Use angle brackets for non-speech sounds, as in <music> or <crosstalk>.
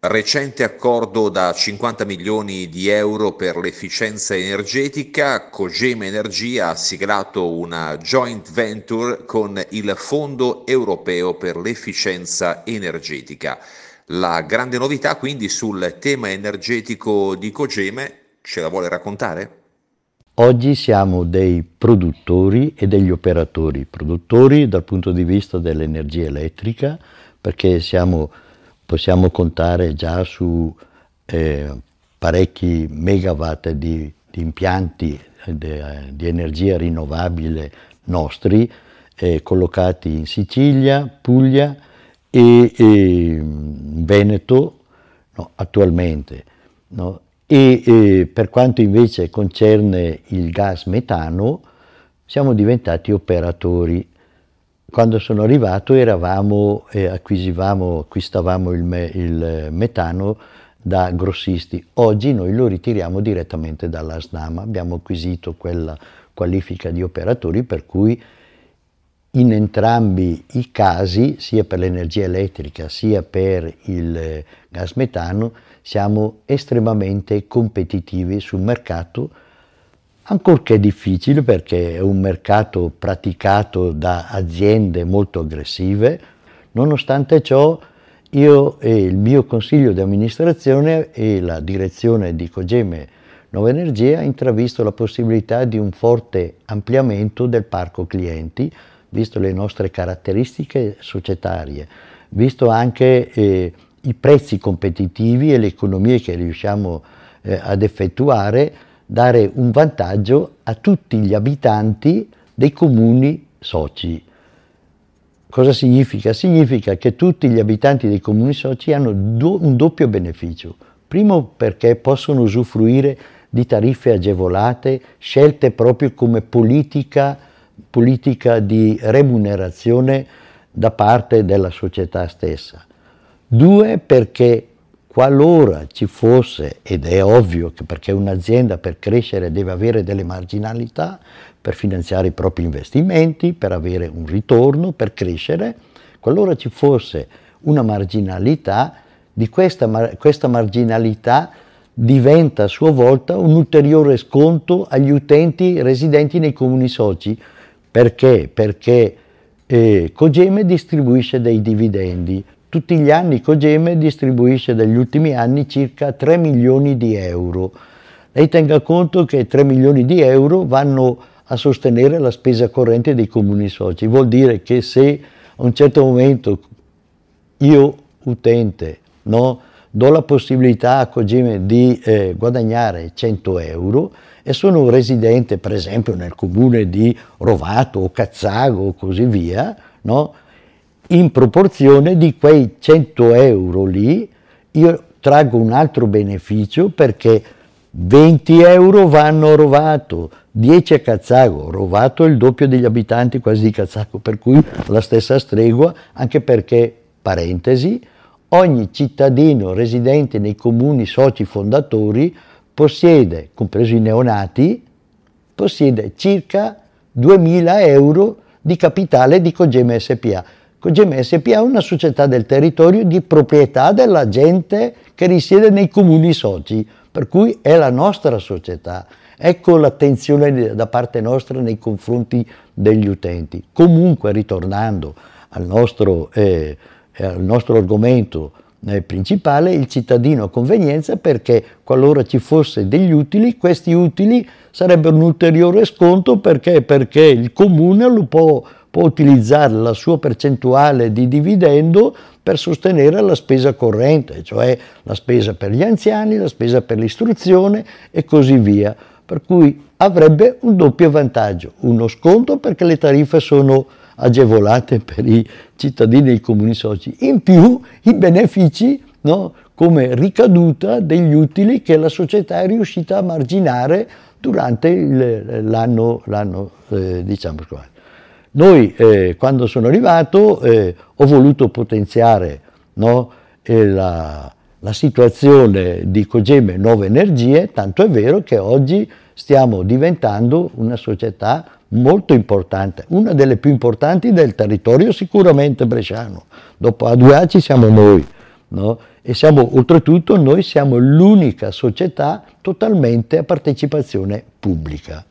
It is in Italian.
Recente accordo da 50 milioni di euro per l'efficienza energetica, Cogema Energia ha siglato una joint venture con il Fondo europeo per l'efficienza energetica. La grande novità quindi sul tema energetico di Cogeme, ce la vuole raccontare? Oggi siamo dei produttori e degli operatori, produttori dal punto di vista dell'energia elettrica perché siamo possiamo contare già su eh, parecchi megawatt di, di impianti de, di energia rinnovabile nostri eh, collocati in Sicilia, Puglia e, e Veneto no, attualmente. No? E, e, per quanto invece concerne il gas metano, siamo diventati operatori quando sono arrivato eravamo, eh, acquistavamo il, me, il, eh, metano da grossisti, oggi noi lo ritiriamo direttamente dalla SNAMA, abbiamo acquisito quella qualifica di operatori per cui in entrambi i casi, sia per l'energia elettrica sia per il eh, gas metano, siamo estremamente competitivi sul mercato ancorché difficile perché è un mercato praticato da aziende molto aggressive, nonostante ciò io e il mio consiglio di amministrazione e la direzione di Cogeme Nuova Energia intravisto la possibilità di un forte ampliamento del parco clienti, visto le nostre caratteristiche societarie, visto anche eh, i prezzi competitivi e le economie che riusciamo eh, ad effettuare, dare un vantaggio a tutti gli abitanti dei comuni soci. Cosa significa? Significa che tutti gli abitanti dei comuni soci hanno do un doppio beneficio. Primo perché possono usufruire di tariffe agevolate, scelte proprio come politica, politica di remunerazione da parte della società stessa. Due perché qualora ci fosse, ed è ovvio che perché un'azienda per crescere deve avere delle marginalità per finanziare i propri investimenti, per avere un ritorno, per crescere, qualora ci fosse una marginalità, di questa, questa marginalità diventa a sua volta un ulteriore sconto agli utenti residenti nei comuni soci. Perché? Perché eh, Cogeme distribuisce dei dividendi, tutti gli anni Cogeme distribuisce dagli ultimi anni circa 3 milioni di euro. Lei tenga conto che 3 milioni di euro vanno a sostenere la spesa corrente dei comuni soci. Vuol dire che se a un certo momento io utente no, do la possibilità a Cogeme di eh, guadagnare 100 euro e sono un residente per esempio nel comune di Rovato o Cazzago o così via, no, in proporzione di quei 100 euro lì io traggo un altro beneficio perché 20 euro vanno Rovato, 10 a Cazzago, Rovato il doppio degli abitanti quasi di Cazzago, per cui la stessa stregua, anche perché, parentesi, ogni cittadino residente nei comuni soci fondatori possiede, compreso i neonati, possiede circa 2.000 euro di capitale di Cogeme SPA. Cogem SPA è una società del territorio di proprietà della gente che risiede nei comuni soci, per cui è la nostra società. Ecco l'attenzione da parte nostra nei confronti degli utenti. Comunque, ritornando al nostro, eh, al nostro argomento eh, principale, il cittadino a convenienza, perché qualora ci fosse degli utili, questi utili sarebbero un ulteriore sconto perché, perché il comune lo può può utilizzare la sua percentuale di dividendo per sostenere la spesa corrente, cioè la spesa per gli anziani, la spesa per l'istruzione e così via. Per cui avrebbe un doppio vantaggio, uno sconto perché le tariffe sono agevolate <laughs> per i cittadini e i comuni soci, in più i benefici no, come ricaduta degli utili che la società è riuscita a marginare durante l'anno, l'anno eh, diciamo, scorso. Noi, eh, quando sono arrivato, eh, ho voluto potenziare no, eh, la, la, situazione di Cogeme Nuove Energie, tanto è vero che oggi stiamo diventando una società molto importante, una delle più importanti del territorio sicuramente bresciano. Dopo A2A ci siamo noi. No? E siamo, oltretutto noi siamo l'unica società totalmente a partecipazione pubblica.